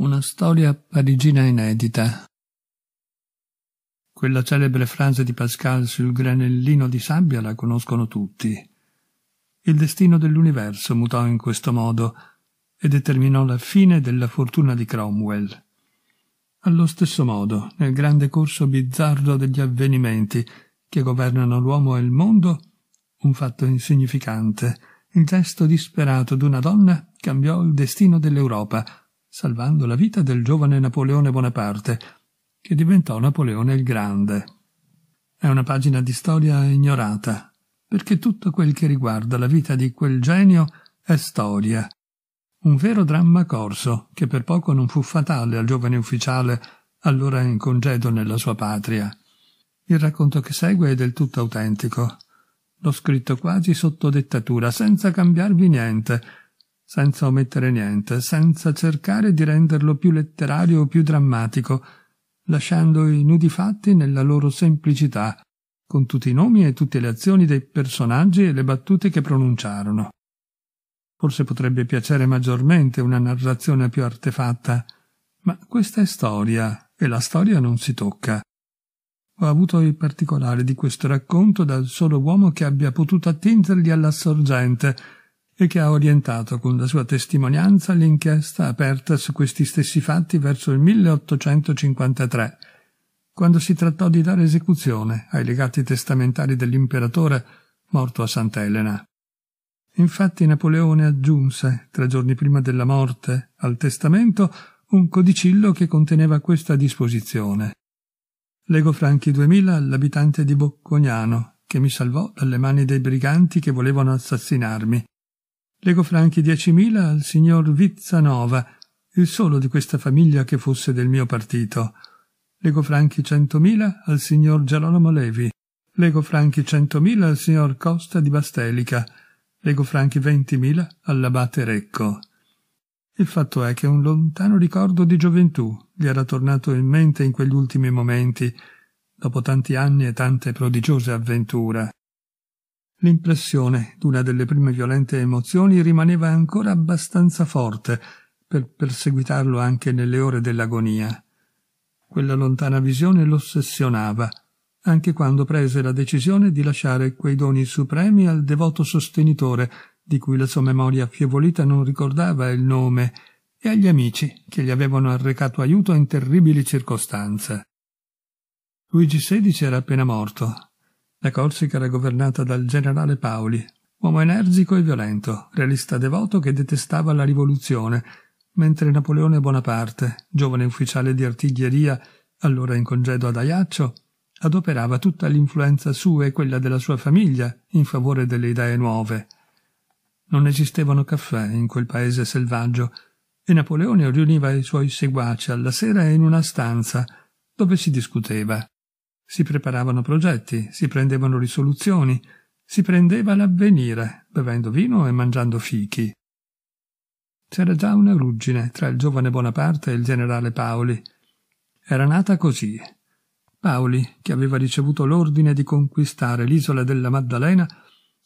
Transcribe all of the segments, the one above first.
Una storia parigina inedita. Quella celebre frase di Pascal sul granellino di sabbia la conoscono tutti. Il destino dell'universo mutò in questo modo e determinò la fine della fortuna di Cromwell. Allo stesso modo, nel grande corso bizzarro degli avvenimenti che governano l'uomo e il mondo, un fatto insignificante, il gesto disperato di una donna cambiò il destino dell'Europa, salvando la vita del giovane Napoleone Bonaparte, che diventò Napoleone il Grande. È una pagina di storia ignorata, perché tutto quel che riguarda la vita di quel genio è storia. Un vero dramma corso che per poco non fu fatale al giovane ufficiale allora in congedo nella sua patria. Il racconto che segue è del tutto autentico. L'ho scritto quasi sotto dettatura, senza cambiarvi niente, senza omettere niente, senza cercare di renderlo più letterario o più drammatico, lasciando i nudi fatti nella loro semplicità, con tutti i nomi e tutte le azioni dei personaggi e le battute che pronunciarono. Forse potrebbe piacere maggiormente una narrazione più artefatta, ma questa è storia e la storia non si tocca. Ho avuto i particolari di questo racconto dal solo uomo che abbia potuto attingergli alla sorgente, e che ha orientato con la sua testimonianza l'inchiesta aperta su questi stessi fatti verso il 1853, quando si trattò di dare esecuzione ai legati testamentari dell'imperatore morto a Sant'Elena. Infatti Napoleone aggiunse, tre giorni prima della morte, al testamento un codicillo che conteneva questa disposizione. Lego franchi duemila all'abitante di Boccognano, che mi salvò dalle mani dei briganti che volevano assassinarmi, Lego franchi 10.000 al signor Vizzanova, il solo di questa famiglia che fosse del mio partito. Lego franchi 100.000 al signor Gerolamo Levi. Lego franchi 100.000 al signor Costa di Bastelica. Lego franchi 20.000 all'abate Recco. Il fatto è che un lontano ricordo di gioventù gli era tornato in mente in quegli ultimi momenti, dopo tanti anni e tante prodigiose avventure. L'impressione d'una delle prime violente emozioni rimaneva ancora abbastanza forte per perseguitarlo anche nelle ore dell'agonia. Quella lontana visione l'ossessionava, anche quando prese la decisione di lasciare quei doni supremi al devoto sostenitore di cui la sua memoria affievolita non ricordava il nome, e agli amici che gli avevano arrecato aiuto in terribili circostanze. Luigi XVI era appena morto la Corsica era governata dal generale Paoli, uomo energico e violento, realista devoto che detestava la rivoluzione, mentre Napoleone Bonaparte, giovane ufficiale di artiglieria, allora in congedo ad Ajaccio, adoperava tutta l'influenza sua e quella della sua famiglia in favore delle idee nuove. Non esistevano caffè in quel paese selvaggio e Napoleone riuniva i suoi seguaci alla sera in una stanza dove si discuteva. Si preparavano progetti, si prendevano risoluzioni, si prendeva l'avvenire, bevendo vino e mangiando fichi. C'era già una ruggine tra il giovane Bonaparte e il generale Paoli. Era nata così. Paoli, che aveva ricevuto l'ordine di conquistare l'isola della Maddalena,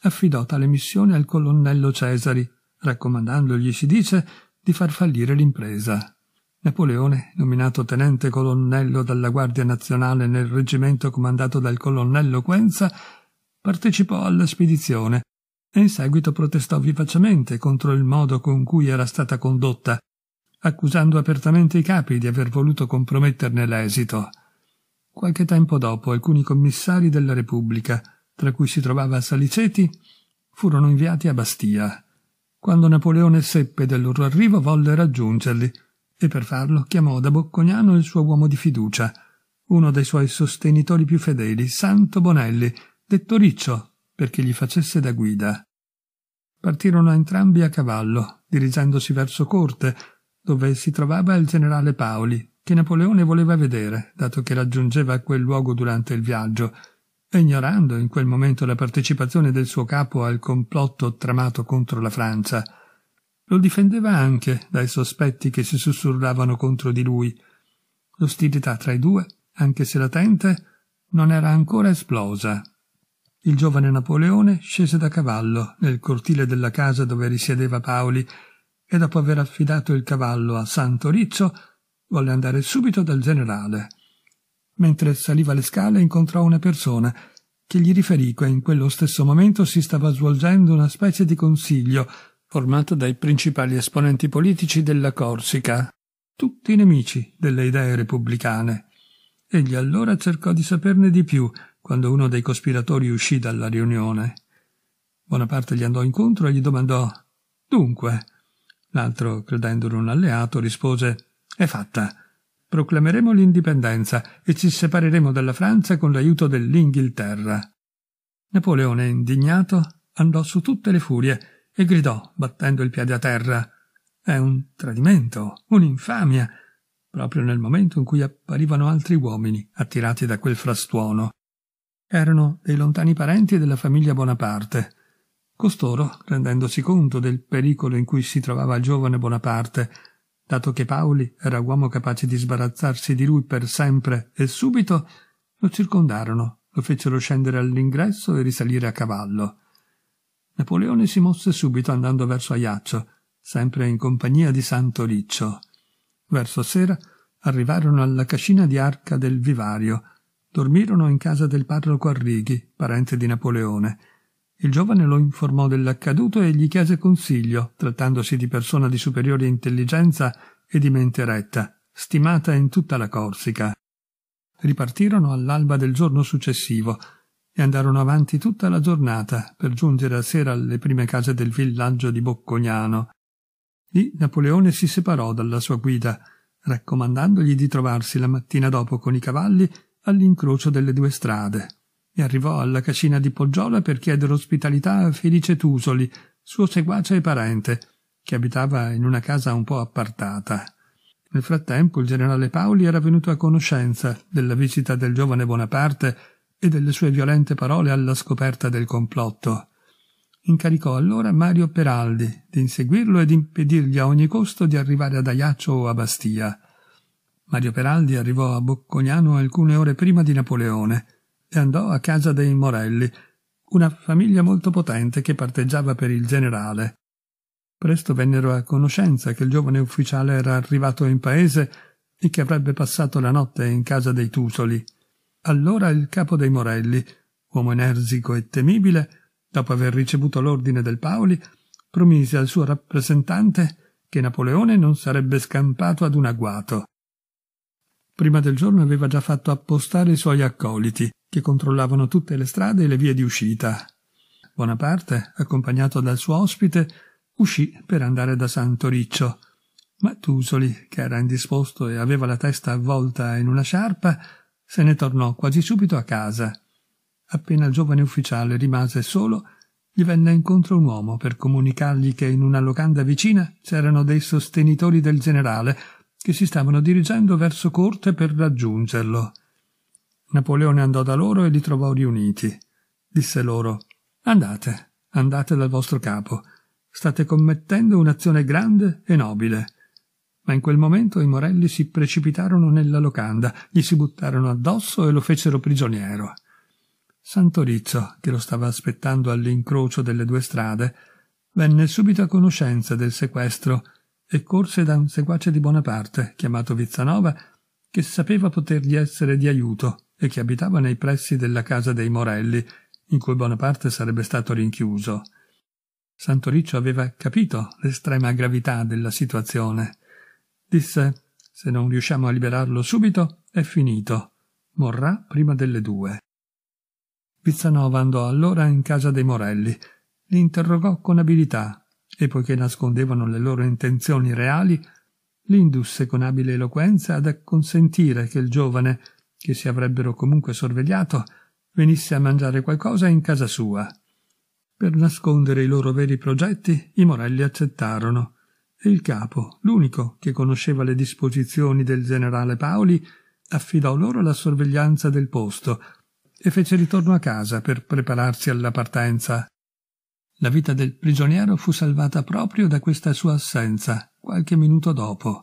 affidò tale missione al colonnello Cesari, raccomandandogli, si dice, di far fallire l'impresa. Napoleone, nominato tenente colonnello dalla Guardia Nazionale nel reggimento comandato dal colonnello Quenza, partecipò alla spedizione e in seguito protestò vivacemente contro il modo con cui era stata condotta, accusando apertamente i capi di aver voluto comprometterne l'esito. Qualche tempo dopo alcuni commissari della Repubblica, tra cui si trovava Saliceti, furono inviati a Bastia. Quando Napoleone seppe del loro arrivo volle raggiungerli, e per farlo chiamò da Boccognano il suo uomo di fiducia, uno dei suoi sostenitori più fedeli, Santo Bonelli, detto Riccio, perché gli facesse da guida. Partirono entrambi a cavallo, dirigendosi verso corte, dove si trovava il generale Paoli, che Napoleone voleva vedere, dato che raggiungeva quel luogo durante il viaggio, e ignorando in quel momento la partecipazione del suo capo al complotto tramato contro la Francia. Lo difendeva anche dai sospetti che si sussurravano contro di lui. L'ostilità tra i due, anche se latente, non era ancora esplosa. Il giovane Napoleone scese da cavallo nel cortile della casa dove risiedeva Paoli e dopo aver affidato il cavallo a Santo Riccio volle andare subito dal generale. Mentre saliva le scale incontrò una persona che gli riferì che in quello stesso momento si stava svolgendo una specie di consiglio formato dai principali esponenti politici della Corsica, tutti nemici delle idee repubblicane. Egli allora cercò di saperne di più quando uno dei cospiratori uscì dalla riunione. Bonaparte gli andò incontro e gli domandò Dunque? L'altro, credendolo un alleato, rispose È fatta. Proclameremo l'indipendenza e ci separeremo dalla Francia con l'aiuto dell'Inghilterra. Napoleone, indignato, andò su tutte le furie e gridò, battendo il piede a terra. È un tradimento, un'infamia, proprio nel momento in cui apparivano altri uomini, attirati da quel frastuono. Erano dei lontani parenti della famiglia Bonaparte. Costoro, rendendosi conto del pericolo in cui si trovava il giovane Bonaparte, dato che Paoli era uomo capace di sbarazzarsi di lui per sempre e subito, lo circondarono, lo fecero scendere all'ingresso e risalire a cavallo. Napoleone si mosse subito andando verso Aiaccio, sempre in compagnia di Santo Riccio. Verso sera arrivarono alla cascina di Arca del Vivario, dormirono in casa del parroco Arrighi, parente di Napoleone. Il giovane lo informò dell'accaduto e gli chiese consiglio, trattandosi di persona di superiore intelligenza e di mente retta, stimata in tutta la Corsica. Ripartirono all'alba del giorno successivo, e andarono avanti tutta la giornata per giungere a sera alle prime case del villaggio di Boccognano. Lì Napoleone si separò dalla sua guida, raccomandandogli di trovarsi la mattina dopo con i cavalli all'incrocio delle due strade, e arrivò alla cascina di Poggiola per chiedere ospitalità a Felice Tusoli, suo seguace e parente, che abitava in una casa un po' appartata. Nel frattempo il generale Paoli era venuto a conoscenza della visita del giovane Bonaparte e delle sue violente parole alla scoperta del complotto. Incaricò allora Mario Peraldi di inseguirlo e di impedirgli a ogni costo di arrivare ad Ajaccio o a Bastia. Mario Peraldi arrivò a Boccognano alcune ore prima di Napoleone e andò a casa dei Morelli, una famiglia molto potente che parteggiava per il generale. Presto vennero a conoscenza che il giovane ufficiale era arrivato in paese e che avrebbe passato la notte in casa dei Tusoli. Allora il capo dei Morelli, uomo energico e temibile, dopo aver ricevuto l'ordine del Paoli, promise al suo rappresentante che Napoleone non sarebbe scampato ad un agguato. Prima del giorno aveva già fatto appostare i suoi accoliti, che controllavano tutte le strade e le vie di uscita. Bonaparte, accompagnato dal suo ospite, uscì per andare da Santoriccio. Ma Tusoli, che era indisposto e aveva la testa avvolta in una sciarpa, se ne tornò quasi subito a casa. Appena il giovane ufficiale rimase solo, gli venne incontro un uomo per comunicargli che in una locanda vicina c'erano dei sostenitori del generale che si stavano dirigendo verso corte per raggiungerlo. Napoleone andò da loro e li trovò riuniti. Disse loro Andate, andate dal vostro capo. State commettendo un'azione grande e nobile ma in quel momento i Morelli si precipitarono nella locanda, gli si buttarono addosso e lo fecero prigioniero. Santorizzo, che lo stava aspettando all'incrocio delle due strade, venne subito a conoscenza del sequestro e corse da un seguace di Bonaparte, chiamato Vizzanova, che sapeva potergli essere di aiuto e che abitava nei pressi della casa dei Morelli, in cui Bonaparte sarebbe stato rinchiuso. Santoriccio aveva capito l'estrema gravità della situazione Disse Se non riusciamo a liberarlo subito, è finito. Morrà prima delle due. Pizzanova andò allora in casa dei Morelli, li interrogò con abilità e poiché nascondevano le loro intenzioni reali, li indusse con abile eloquenza ad acconsentire che il giovane, che si avrebbero comunque sorvegliato, venisse a mangiare qualcosa in casa sua. Per nascondere i loro veri progetti, i Morelli accettarono il capo, l'unico che conosceva le disposizioni del generale Paoli, affidò loro la sorveglianza del posto e fece ritorno a casa per prepararsi alla partenza. La vita del prigioniero fu salvata proprio da questa sua assenza, qualche minuto dopo.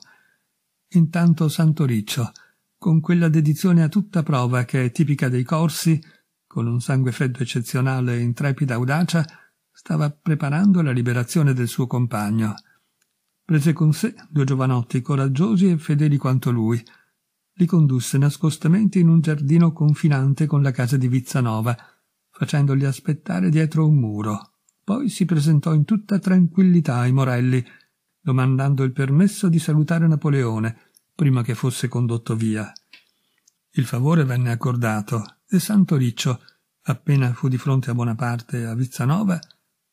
Intanto Santoriccio, con quella dedizione a tutta prova che è tipica dei corsi, con un sangue freddo eccezionale e intrepida audacia, stava preparando la liberazione del suo compagno. Prese con sé due giovanotti coraggiosi e fedeli quanto lui. Li condusse nascostamente in un giardino confinante con la casa di Vizzanova, facendoli aspettare dietro un muro. Poi si presentò in tutta tranquillità ai Morelli, domandando il permesso di salutare Napoleone prima che fosse condotto via. Il favore venne accordato e Santoriccio, appena fu di fronte a Bonaparte e a Vizzanova,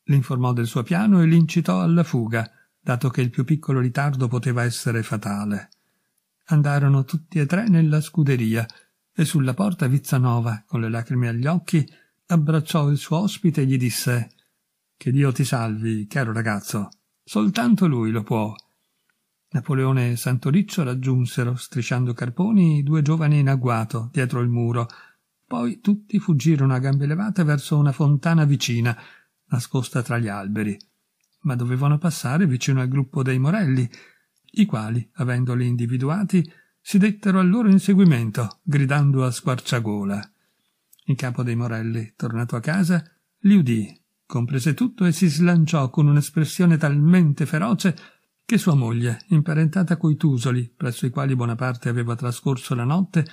l'informò del suo piano e l'incitò alla fuga, dato che il più piccolo ritardo poteva essere fatale. Andarono tutti e tre nella scuderia e sulla porta Vizzanova, con le lacrime agli occhi, abbracciò il suo ospite e gli disse Che Dio ti salvi, caro ragazzo. Soltanto lui lo può. Napoleone e Santoriccio raggiunsero, strisciando carponi, i due giovani in agguato, dietro il muro. Poi tutti fuggirono a gambe levate verso una fontana vicina, nascosta tra gli alberi ma dovevano passare vicino al gruppo dei Morelli, i quali, avendoli individuati, si dettero al loro inseguimento, gridando a squarciagola. Il capo dei Morelli, tornato a casa, li udì, comprese tutto e si slanciò con un'espressione talmente feroce che sua moglie, imparentata coi Tusoli, presso i quali Bonaparte aveva trascorso la notte,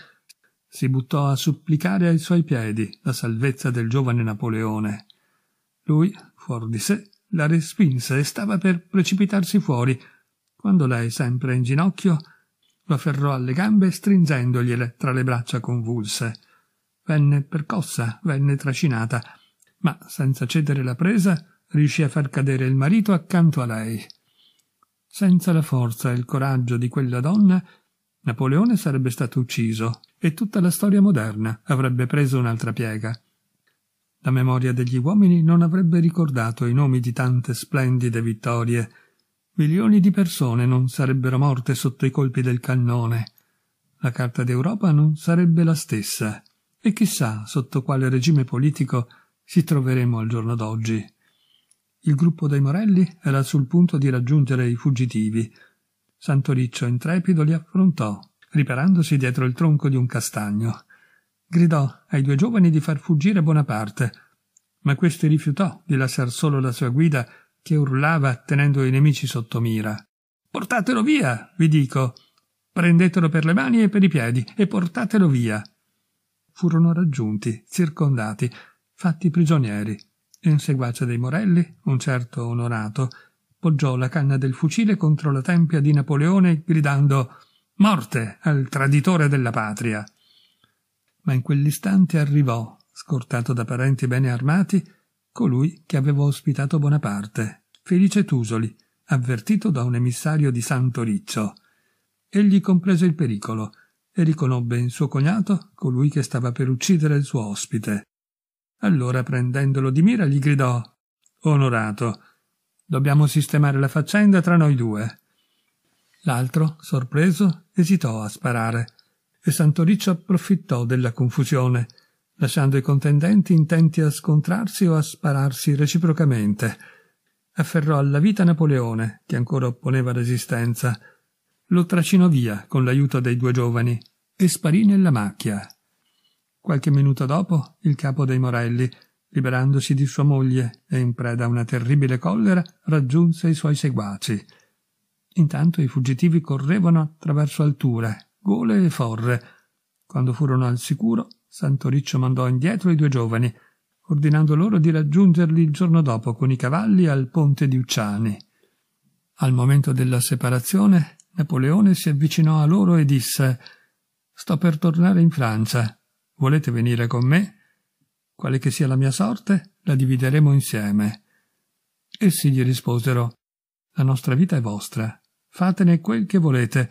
si buttò a supplicare ai suoi piedi la salvezza del giovane Napoleone. Lui, fuori di sé, la respinse e stava per precipitarsi fuori, quando lei, sempre in ginocchio, lo afferrò alle gambe stringendogliele tra le braccia convulse. Venne percossa, venne trascinata, ma senza cedere la presa riuscì a far cadere il marito accanto a lei. Senza la forza e il coraggio di quella donna, Napoleone sarebbe stato ucciso e tutta la storia moderna avrebbe preso un'altra piega. La memoria degli uomini non avrebbe ricordato i nomi di tante splendide vittorie. Milioni di persone non sarebbero morte sotto i colpi del cannone. La Carta d'Europa non sarebbe la stessa. E chissà sotto quale regime politico si troveremo al giorno d'oggi. Il gruppo dei Morelli era sul punto di raggiungere i fuggitivi. Santoriccio intrepido li affrontò, riparandosi dietro il tronco di un castagno. Gridò ai due giovani di far fuggire Bonaparte, ma questi rifiutò di lasciar solo la sua guida che urlava tenendo i nemici sotto mira. Portatelo via, vi dico. Prendetelo per le mani e per i piedi e portatelo via. Furono raggiunti, circondati, fatti prigionieri, e un seguace dei Morelli, un certo onorato, poggiò la canna del fucile contro la tempia di Napoleone gridando Morte al traditore della patria ma in quell'istante arrivò, scortato da parenti bene armati, colui che aveva ospitato Bonaparte, Felice Tusoli, avvertito da un emissario di Santo Riccio. Egli comprese il pericolo e riconobbe in suo cognato colui che stava per uccidere il suo ospite. Allora, prendendolo di mira, gli gridò Onorato, dobbiamo sistemare la faccenda tra noi due. L'altro, sorpreso, esitò a sparare, e Santoricio approfittò della confusione, lasciando i contendenti intenti a scontrarsi o a spararsi reciprocamente. Afferrò alla vita Napoleone, che ancora opponeva resistenza, lo tracinò via con l'aiuto dei due giovani e sparì nella macchia. Qualche minuto dopo, il capo dei Morelli, liberandosi di sua moglie e in preda a una terribile collera, raggiunse i suoi seguaci. Intanto i fuggitivi correvano attraverso alture, gole e forre. Quando furono al sicuro, Santoriccio mandò indietro i due giovani, ordinando loro di raggiungerli il giorno dopo con i cavalli al ponte di Ucciani. Al momento della separazione, Napoleone si avvicinò a loro e disse Sto per tornare in Francia. Volete venire con me? Quale che sia la mia sorte, la divideremo insieme. Essi gli risposero La nostra vita è vostra. Fatene quel che volete,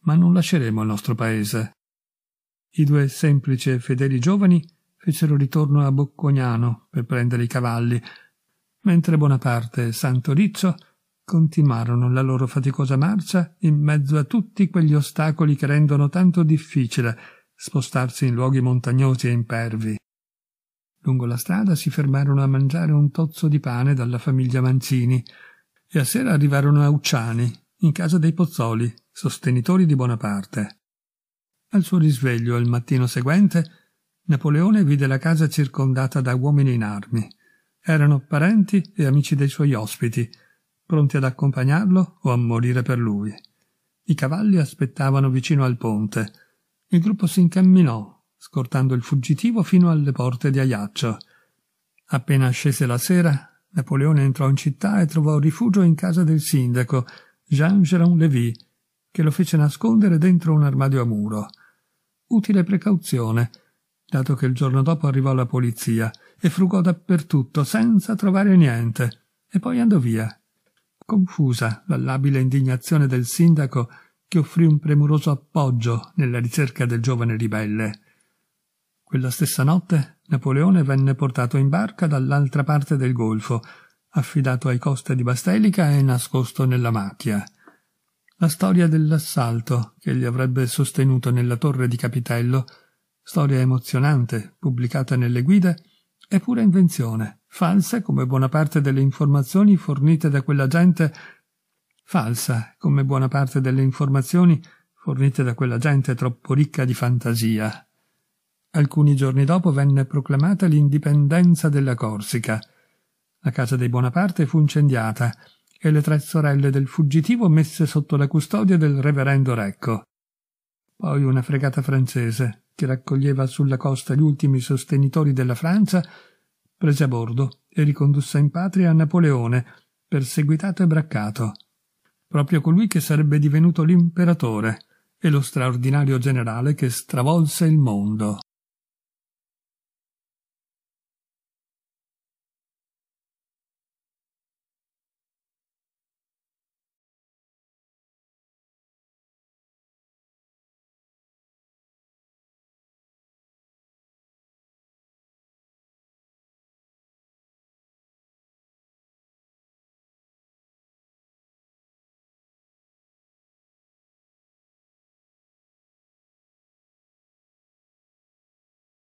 ma non lasceremo il nostro paese. I due semplici e fedeli giovani fecero ritorno a Boccognano per prendere i cavalli, mentre Bonaparte e Santo Riccio continuarono la loro faticosa marcia in mezzo a tutti quegli ostacoli che rendono tanto difficile spostarsi in luoghi montagnosi e impervi. Lungo la strada si fermarono a mangiare un tozzo di pane dalla famiglia Mancini e a sera arrivarono a Ucciani, in casa dei Pozzoli, sostenitori di Bonaparte. Al suo risveglio il mattino seguente, Napoleone vide la casa circondata da uomini in armi. Erano parenti e amici dei suoi ospiti, pronti ad accompagnarlo o a morire per lui. I cavalli aspettavano vicino al ponte. Il gruppo si incamminò, scortando il fuggitivo fino alle porte di Aiaccio. Appena scese la sera, Napoleone entrò in città e trovò rifugio in casa del sindaco, Jean-Geron Lévy, che lo fece nascondere dentro un armadio a muro. Utile precauzione, dato che il giorno dopo arrivò la polizia e frugò dappertutto senza trovare niente, e poi andò via, confusa dall'abile indignazione del sindaco che offrì un premuroso appoggio nella ricerca del giovane ribelle. Quella stessa notte Napoleone venne portato in barca dall'altra parte del golfo, affidato ai Costa di Bastelica e nascosto nella macchia. La storia dell'assalto che gli avrebbe sostenuto nella torre di Capitello, storia emozionante, pubblicata nelle guide, è pura invenzione, falsa come buona parte delle informazioni fornite da quella gente, falsa come buona parte delle informazioni fornite da quella gente troppo ricca di fantasia. Alcuni giorni dopo venne proclamata l'indipendenza della Corsica, la casa dei Bonaparte fu incendiata e le tre sorelle del fuggitivo messe sotto la custodia del reverendo Recco. Poi una fregata francese, che raccoglieva sulla costa gli ultimi sostenitori della Francia, prese a bordo e ricondusse in patria Napoleone, perseguitato e braccato. Proprio colui che sarebbe divenuto l'imperatore e lo straordinario generale che stravolse il mondo.